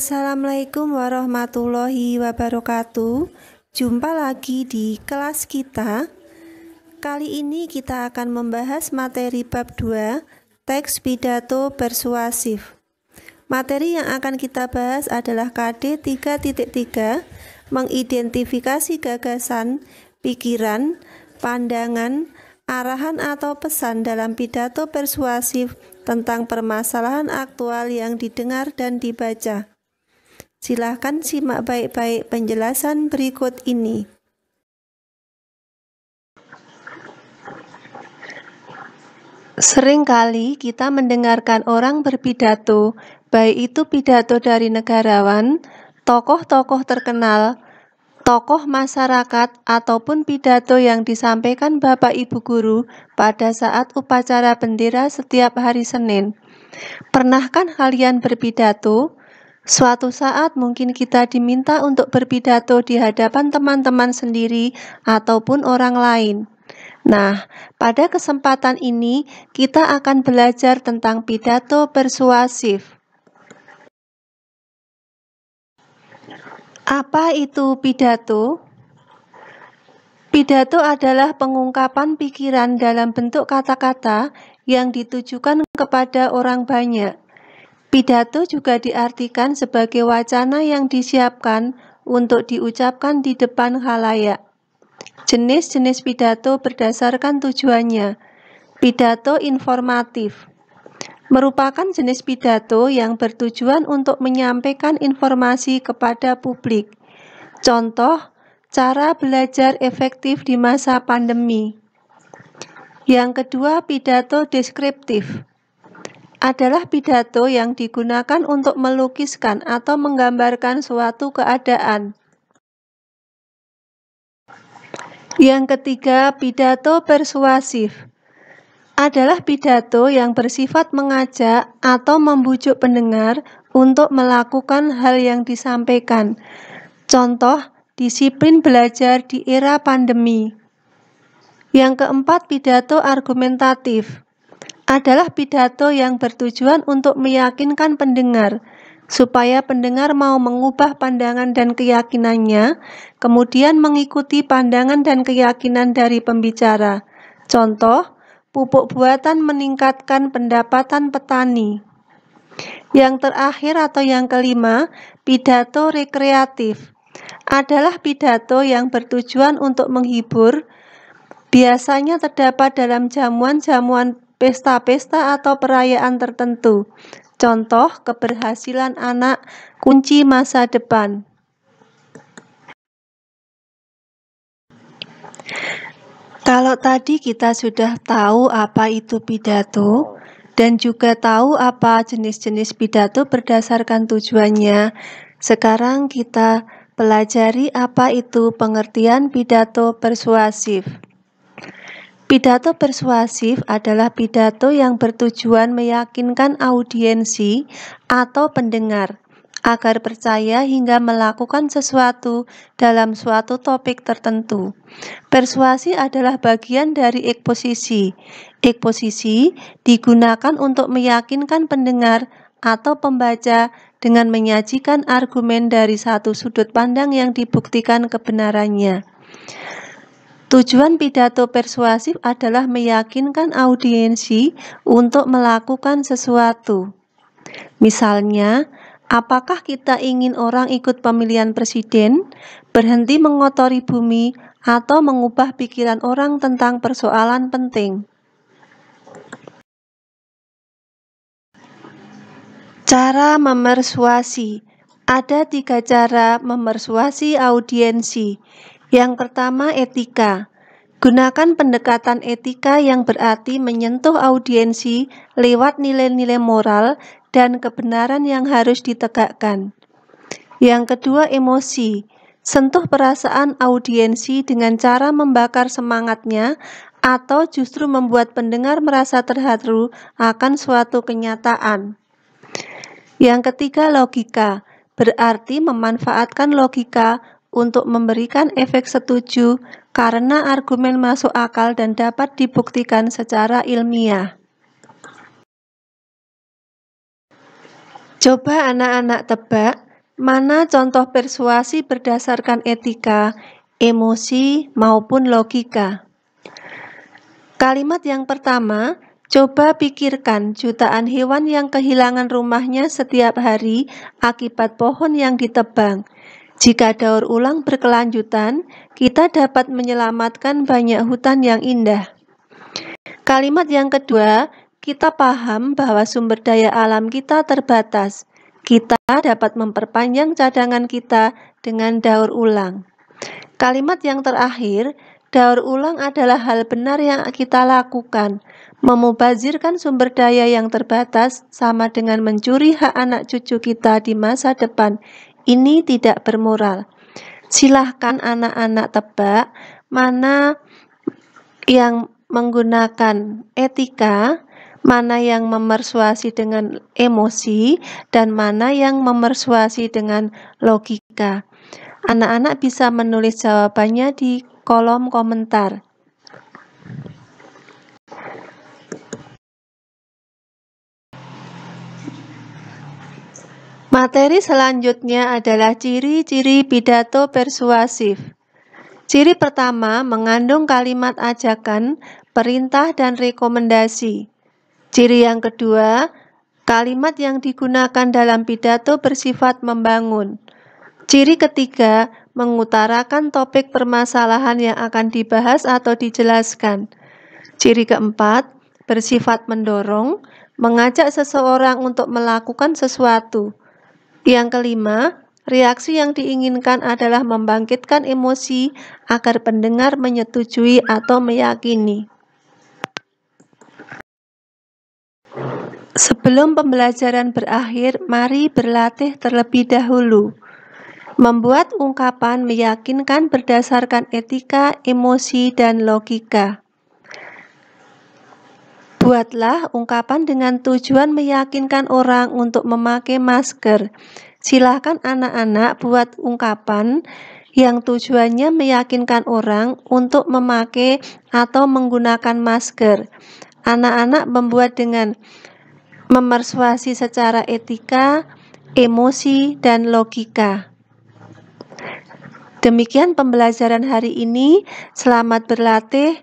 Assalamualaikum warahmatullahi wabarakatuh. Jumpa lagi di kelas kita. Kali ini kita akan membahas materi bab 2, teks pidato persuasif. Materi yang akan kita bahas adalah KD 3.3, mengidentifikasi gagasan, pikiran, pandangan, arahan atau pesan dalam pidato persuasif tentang permasalahan aktual yang didengar dan dibaca. Silahkan simak baik-baik penjelasan berikut ini. Seringkali kita mendengarkan orang berpidato, baik itu pidato dari negarawan, tokoh-tokoh terkenal, tokoh masyarakat, ataupun pidato yang disampaikan Bapak Ibu Guru pada saat upacara bendera setiap hari Senin. Pernahkah kalian berpidato? Suatu saat mungkin kita diminta untuk berpidato di hadapan teman-teman sendiri ataupun orang lain. Nah, pada kesempatan ini kita akan belajar tentang pidato persuasif. Apa itu pidato? Pidato adalah pengungkapan pikiran dalam bentuk kata-kata yang ditujukan kepada orang banyak. Pidato juga diartikan sebagai wacana yang disiapkan untuk diucapkan di depan halayak. Jenis-jenis pidato berdasarkan tujuannya. Pidato informatif merupakan jenis pidato yang bertujuan untuk menyampaikan informasi kepada publik. Contoh, cara belajar efektif di masa pandemi. Yang kedua, pidato deskriptif adalah pidato yang digunakan untuk melukiskan atau menggambarkan suatu keadaan. Yang ketiga, pidato persuasif adalah pidato yang bersifat mengajak atau membujuk pendengar untuk melakukan hal yang disampaikan. Contoh, disiplin belajar di era pandemi. Yang keempat, pidato argumentatif adalah pidato yang bertujuan untuk meyakinkan pendengar, supaya pendengar mau mengubah pandangan dan keyakinannya, kemudian mengikuti pandangan dan keyakinan dari pembicara. Contoh, pupuk buatan meningkatkan pendapatan petani. Yang terakhir atau yang kelima, pidato rekreatif adalah pidato yang bertujuan untuk menghibur. Biasanya terdapat dalam jamuan-jamuan pesta-pesta atau perayaan tertentu. Contoh keberhasilan anak, kunci masa depan. Kalau tadi kita sudah tahu apa itu pidato dan juga tahu apa jenis-jenis pidato berdasarkan tujuannya, sekarang kita pelajari apa itu pengertian pidato persuasif. Pidato persuasif adalah pidato yang bertujuan meyakinkan audiensi atau pendengar agar percaya hingga melakukan sesuatu dalam suatu topik tertentu. Persuasi adalah bagian dari eksposisi. Eksposisi digunakan untuk meyakinkan pendengar atau pembaca dengan menyajikan argumen dari satu sudut pandang yang dibuktikan kebenarannya. Tujuan pidato persuasif adalah meyakinkan audiensi untuk melakukan sesuatu. Misalnya, apakah kita ingin orang ikut pemilihan presiden, berhenti mengotori bumi, atau mengubah pikiran orang tentang persoalan penting? Cara memersuasi ada tiga cara memersuasi audiensi. Yang pertama, etika. Gunakan pendekatan etika yang berarti menyentuh audiensi lewat nilai-nilai moral dan kebenaran yang harus ditegakkan. Yang kedua, emosi. Sentuh perasaan audiensi dengan cara membakar semangatnya atau justru membuat pendengar merasa terharu akan suatu kenyataan. Yang ketiga, logika berarti memanfaatkan logika untuk memberikan efek setuju karena argumen masuk akal dan dapat dibuktikan secara ilmiah. Coba anak-anak tebak mana contoh persuasi berdasarkan etika, emosi, maupun logika. Kalimat yang pertama, Coba pikirkan jutaan hewan yang kehilangan rumahnya setiap hari akibat pohon yang ditebang. Jika daur ulang berkelanjutan, kita dapat menyelamatkan banyak hutan yang indah. Kalimat yang kedua, kita paham bahwa sumber daya alam kita terbatas. Kita dapat memperpanjang cadangan kita dengan daur ulang. Kalimat yang terakhir, daur ulang adalah hal benar yang kita lakukan. Memubazirkan sumber daya yang terbatas sama dengan mencuri hak anak cucu kita di masa depan ini tidak bermoral. Silahkan anak-anak tebak mana yang menggunakan etika, mana yang memersuasi dengan emosi, dan mana yang memersuasi dengan logika. Anak-anak bisa menulis jawabannya di kolom komentar. Materi selanjutnya adalah ciri-ciri pidato persuasif. Ciri pertama mengandung kalimat ajakan, perintah, dan rekomendasi. Ciri yang kedua, kalimat yang digunakan dalam pidato bersifat membangun. Ciri ketiga, mengutarakan topik permasalahan yang akan dibahas atau dijelaskan. Ciri keempat, bersifat mendorong, mengajak seseorang untuk melakukan sesuatu. Yang kelima, reaksi yang diinginkan adalah membangkitkan emosi agar pendengar menyetujui atau meyakini. Sebelum pembelajaran berakhir, mari berlatih terlebih dahulu. Membuat ungkapan meyakinkan berdasarkan etika, emosi, dan logika. Buatlah ungkapan dengan tujuan meyakinkan orang untuk memakai masker. Silakan anak-anak buat ungkapan yang tujuannya meyakinkan orang untuk memakai atau menggunakan masker. Anak-anak membuat dengan memersuasi secara etika, emosi, dan logika. Demikian pembelajaran hari ini. Selamat berlatih.